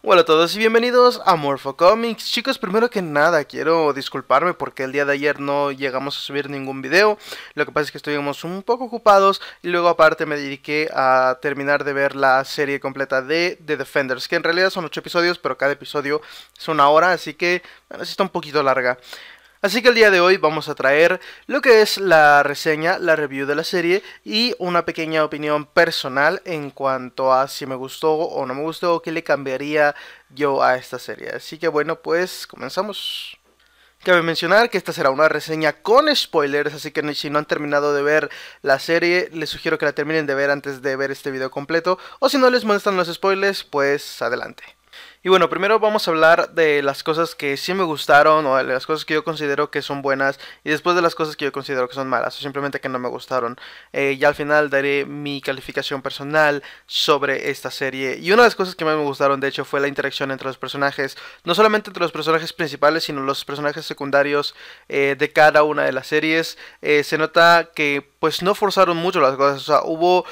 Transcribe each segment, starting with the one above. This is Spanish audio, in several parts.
Hola a todos y bienvenidos a Comics, Chicos, primero que nada quiero disculparme porque el día de ayer no llegamos a subir ningún video. Lo que pasa es que estuvimos un poco ocupados y luego aparte me dediqué a terminar de ver la serie completa de The Defenders, que en realidad son 8 episodios, pero cada episodio es una hora, así que bueno, sí está un poquito larga. Así que el día de hoy vamos a traer lo que es la reseña, la review de la serie y una pequeña opinión personal en cuanto a si me gustó o no me gustó o qué le cambiaría yo a esta serie. Así que bueno, pues comenzamos. Cabe mencionar que esta será una reseña con spoilers, así que si no han terminado de ver la serie, les sugiero que la terminen de ver antes de ver este video completo. O si no les molestan los spoilers, pues adelante. Y bueno, primero vamos a hablar de las cosas que sí me gustaron o de las cosas que yo considero que son buenas y después de las cosas que yo considero que son malas o simplemente que no me gustaron. Y eh, ya al final daré mi calificación personal sobre esta serie. Y una de las cosas que más me gustaron, de hecho, fue la interacción entre los personajes, no solamente entre los personajes principales, sino los personajes secundarios eh, de cada una de las series. Eh, se nota que pues no forzaron mucho las cosas, o sea, hubo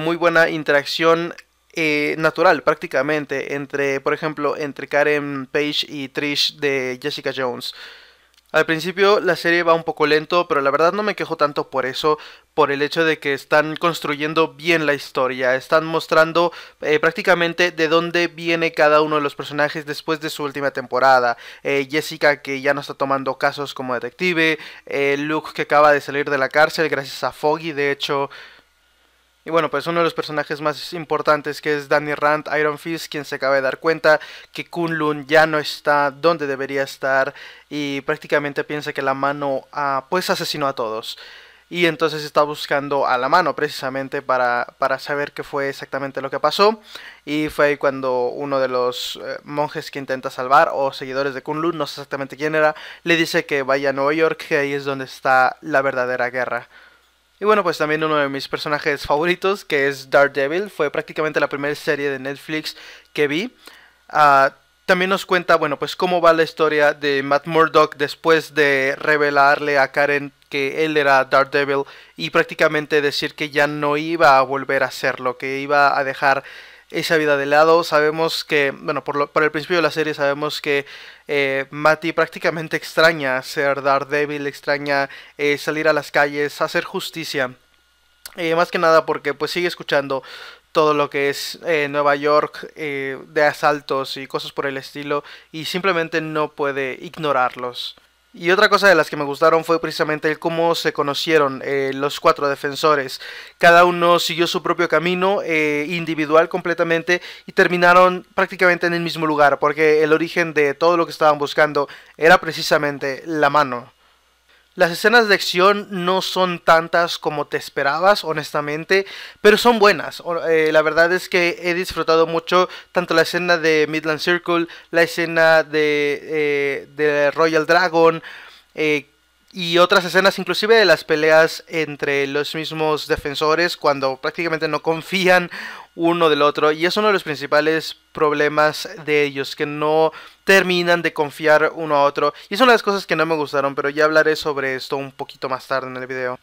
muy buena interacción eh, natural prácticamente entre, por ejemplo, entre Karen Page y Trish de Jessica Jones. Al principio la serie va un poco lento, pero la verdad no me quejo tanto por eso, por el hecho de que están construyendo bien la historia, están mostrando eh, prácticamente de dónde viene cada uno de los personajes después de su última temporada. Eh, Jessica que ya no está tomando casos como detective, Luke que acaba de salir de la cárcel gracias a Foggy, de hecho, y bueno, pues uno de los personajes más importantes que es Danny Rand, Iron Fist, quien se acaba de dar cuenta que Kunlun ya no está donde debería estar y prácticamente piensa que la mano ah, pues asesinó a todos. Y entonces está buscando a la mano precisamente para, saber qué fue exactamente lo que pasó. Y fue ahí cuando uno de los eh, monjes que intenta salvar o seguidores de Kunlun, no sé exactamente quién era, le dice que vaya a Nueva York, que ahí es donde está la verdadera guerra. Y bueno, pues también uno de mis personajes favoritos, que es Daredevil, fue prácticamente la primera serie de Netflix que vi. Ah, también nos cuenta, bueno, pues cómo va la historia de Matt Murdock después de revelarle a Karen que él era Daredevil y prácticamente decir que ya no iba a volver a hacerlo, que iba a dejar esa vida de lado. Sabemos que, bueno, por, el principio de la serie sabemos que eh, Matty prácticamente extraña ser Daredevil, extraña eh, salir a las calles, hacer justicia. Eh, más que nada porque pues sigue escuchando todo lo que es eh, Nueva York de asaltos y cosas por el estilo y simplemente no puede ignorarlos. Y otra cosa de las que me gustaron fue precisamente el cómo se conocieron eh, los cuatro defensores. Cada uno siguió su propio camino eh, individual completamente y terminaron prácticamente en el mismo lugar, porque el origen de todo lo que estaban buscando era precisamente la mano. Las escenas de acción no son tantas como te esperabas, honestamente, pero son buenas. Eh, la verdad es que he disfrutado mucho tanto la escena de Midland Circle, la escena de, eh, Royal Dragon eh, y otras escenas, inclusive de las peleas entre los mismos defensores, cuando prácticamente no confían uno del otro y es uno de los principales problemas de ellos que no terminan de confiar uno a otro y es una de las cosas que no me gustaron pero ya hablaré sobre esto un poquito más tarde en el video.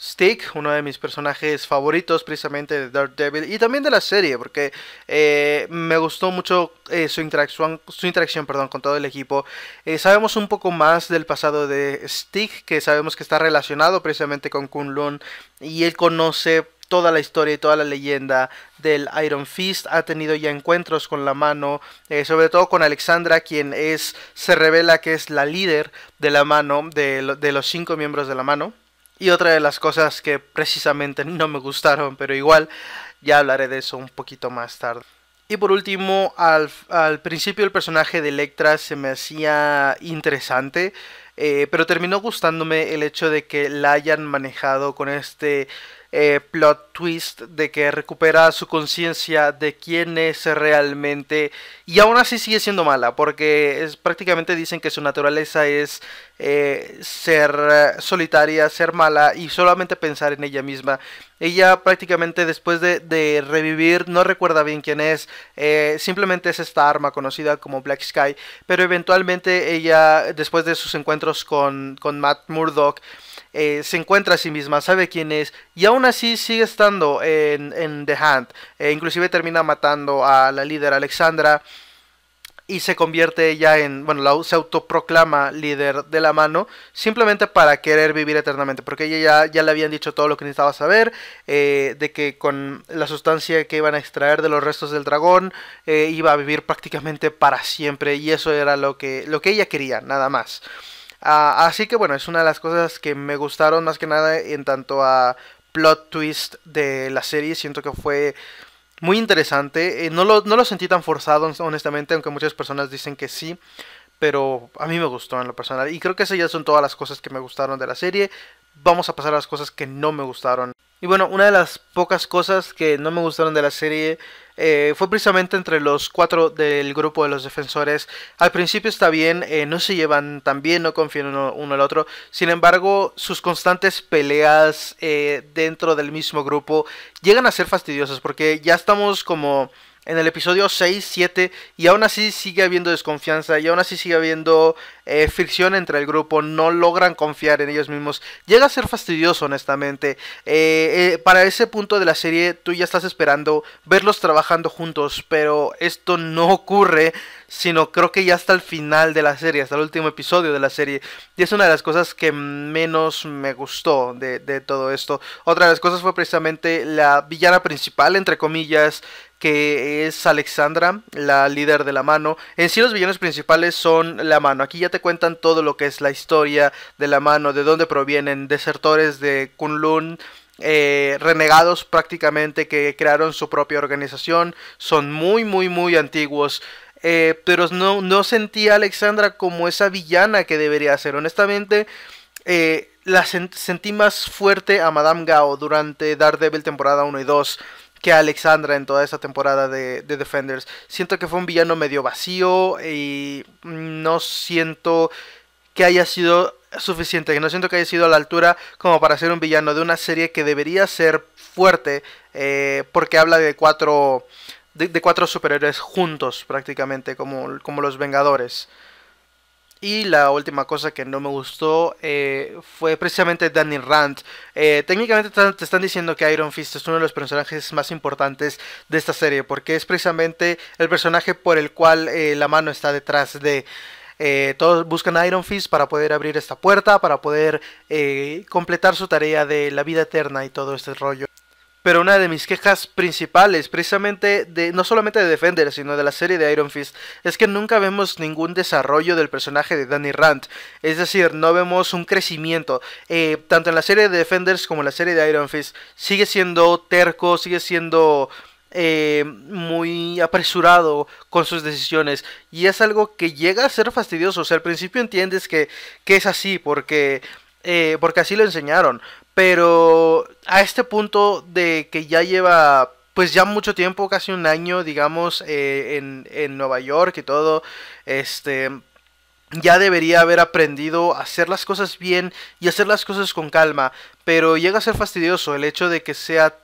Stick, uno de mis personajes favoritos precisamente de Dark Devil y también de la serie, porque eh, me gustó mucho eh, su interacción, su interacción perdón, con todo el equipo. Eh, sabemos un poco más del pasado de Stick, que sabemos que está relacionado precisamente con Kunlun y él conoce toda la historia y toda la leyenda del Iron Fist. Ha tenido ya encuentros con la mano, eh, sobre todo con Alexandra, quien es, se revela que es la líder de la mano, de, los cinco miembros de la mano. Y otra de las cosas que precisamente no me gustaron, pero igual ya hablaré de eso un poquito más tarde. Y por último, al, principio el personaje de Electra se me hacía interesante, eh, pero terminó gustándome el hecho de que la hayan manejado con este eh, plot twist de que recupera su conciencia de quién es realmente y aún así sigue siendo mala porque es, prácticamente dicen que su naturaleza es eh, ser eh, solitaria, ser mala y solamente pensar en ella misma. Ella prácticamente después de, revivir no recuerda bien quién es, simplemente es esta arma conocida como Black Sky, pero eventualmente ella después de sus encuentros con, Matt Murdock se encuentra a sí misma, sabe quién es y aún así sigue estando en, The Hand. Eh, inclusive termina matando a la líder Alexandra y se convierte ya en, bueno, se autoproclama líder de la mano, simplemente para querer vivir eternamente, porque ella ya, le habían dicho todo lo que necesitaba saber, eh, de que con la sustancia que iban a extraer de los restos del dragón, eh, iba a vivir prácticamente para siempre, y eso era lo que, lo que ella quería, nada más. Ah, así que bueno, es una de las cosas que me gustaron más que nada en tanto a plot twist de la serie. Siento que fue muy interesante. Eh, no, lo, no, lo, sentí tan forzado, honestamente, aunque muchas personas dicen que sí. Pero a mí me gustó en lo personal. Y creo que esas ya son todas las cosas que me gustaron de la serie. Vamos a pasar a las cosas que no me gustaron. Y bueno, una de las pocas cosas que no me gustaron de la serie eh, fue precisamente entre los cuatro del grupo de los defensores. Al principio está bien, eh, no se llevan tan bien, no confían uno, uno, al otro. Sin embargo, sus constantes peleas eh, dentro del mismo grupo llegan a ser fastidiosas porque ya estamos como en el episodio 6, 7, y aún así sigue habiendo desconfianza, y aún así sigue habiendo eh, fricción entre el grupo, no logran confiar en ellos mismos. Llega a ser fastidioso, honestamente. Eh, eh, para ese punto de la serie, tú ya estás esperando verlos trabajando juntos, pero esto no ocurre, sino creo que ya hasta el final de la serie, hasta el último episodio de la serie. Y es una de las cosas que menos me gustó de, de todo esto. Otra de las cosas fue precisamente la villana principal, entre comillas, que es Alexandra, la líder de la mano. En sí los villanos principales son la mano. Aquí ya te cuentan todo lo que es la historia de la mano, de dónde provienen, desertores de Kunlun. Eh, renegados prácticamente que crearon su propia organización son muy muy muy antiguos eh, pero no, no sentía a Alexandra como esa villana que debería ser honestamente eh, la sentí más fuerte a Madame Gao durante Daredevil temporada 1 y 2 que Alexandra en toda esa temporada de, Defenders. Siento que fue un villano medio vacío y no siento que haya sido suficiente, que no siento que haya sido a la altura como para ser un villano de una serie que debería ser fuerte eh, porque habla de cuatro, cuatro superhéroes juntos prácticamente como, como los Vengadores. Y la última cosa que no me gustó eh, fue precisamente Danny Rand. Eh, técnicamente te están diciendo que Iron Fist es uno de los personajes más importantes de esta serie, porque es precisamente el personaje por el cual eh, la mano está detrás de... todos buscan a Iron Fist para poder abrir esta puerta, para poder completar su tarea de la vida eterna y todo este rollo pero una de mis quejas principales, precisamente de no solamente de Defenders, sino de la serie de Iron Fist, es que nunca vemos ningún desarrollo del personaje de Danny Rand. Es decir, no vemos un crecimiento. Eh, tanto en la serie de Defenders como en la serie de Iron Fist, sigue siendo terco, sigue siendo eh, muy apresurado con sus decisiones. Y es algo que llega a ser fastidioso. O sea, al principio entiendes que, que es así, porque eh, porque así lo enseñaron. Pero a este punto de que ya lleva pues ya mucho tiempo, casi un año, digamos, eh, en, en, Nueva York y todo, este, ya debería haber aprendido a hacer las cosas bien y hacer las cosas con calma, pero llega a ser fastidioso el hecho de que sea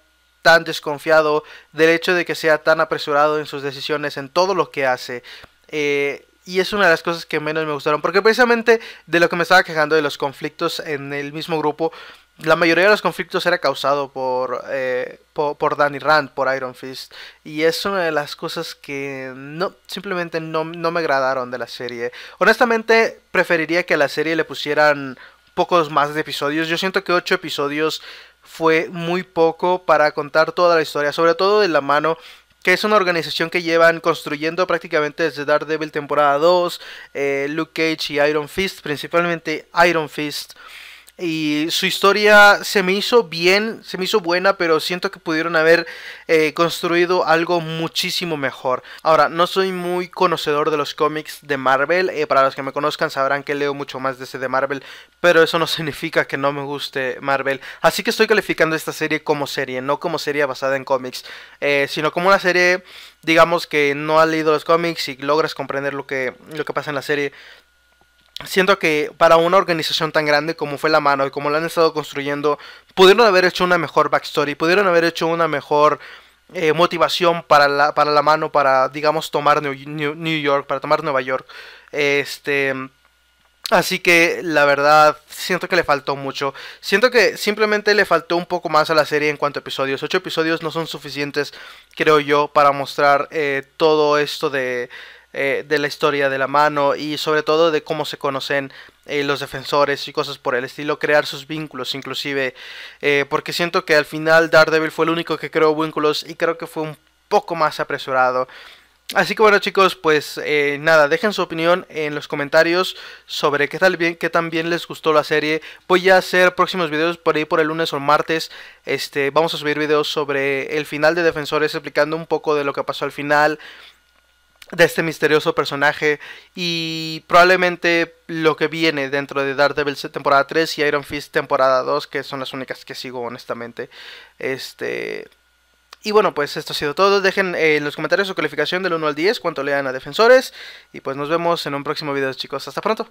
tan desconfiado, del hecho de que sea tan apresurado en sus decisiones, en todo lo que hace. Eh, y es una de las cosas que menos me gustaron. Porque precisamente de lo que me estaba quejando de los conflictos en el mismo grupo, la mayoría de los conflictos era causado por, eh, por, Danny Rand, por Iron Fist. Y es una de las cosas que no, simplemente no, me agradaron de la serie. Honestamente, preferiría que a la serie le pusieran pocos más de episodios. Yo siento que 8 episodios fue muy poco para contar toda la historia, sobre todo de la mano que es una organización que llevan construyendo prácticamente desde Daredevil temporada 2, eh, Luke Cage y Iron Fist, principalmente Iron Fist y su historia se me hizo bien, se me hizo buena, pero siento que pudieron haber eh, construido algo muchísimo mejor. Ahora, no soy muy conocedor de los cómics de Marvel, eh, para los que me conozcan sabrán que leo mucho más de ese de Marvel, pero eso no significa que no me guste Marvel. Así que estoy calificando esta serie como serie, no como serie basada en cómics, eh, sino como una serie, digamos, que no ha leído los cómics y logras comprender lo que, lo que pasa en la serie siento que para una organización tan grande como fue La Mano y como la han estado construyendo, pudieron haber hecho una mejor backstory, pudieron haber hecho una mejor eh, motivación para la, para la Mano, para, digamos, tomar New, York, para tomar Nueva York. Este. Así que la verdad, siento que le faltó mucho. Siento que simplemente le faltó un poco más a la serie en cuanto a episodios. Ocho episodios no son suficientes, creo yo, para mostrar eh, todo esto de, eh, de la historia de la mano y sobre todo de cómo se conocen eh, los defensores y cosas por el estilo, crear sus vínculos inclusive, eh, porque siento que al final Daredevil fue el único que creó vínculos y creo que fue un poco más apresurado. Así que bueno chicos, pues nada, dejen su opinión en los comentarios sobre qué, tal bien, qué tan bien les gustó la serie. Voy a hacer próximos videos por ahí por el lunes o martes. Este, vamos a subir videos sobre el final de Defensores explicando un poco de lo que pasó al final de este misterioso personaje y probablemente lo que viene dentro de Daredevil temporada 3 y Iron Fist temporada 2, que son las únicas que sigo honestamente. Este y bueno, pues esto ha sido todo. Dejen eh, en los comentarios su calificación del 1 al 10, Cuanto le dan a defensores y pues nos vemos en un próximo video, chicos. Hasta pronto.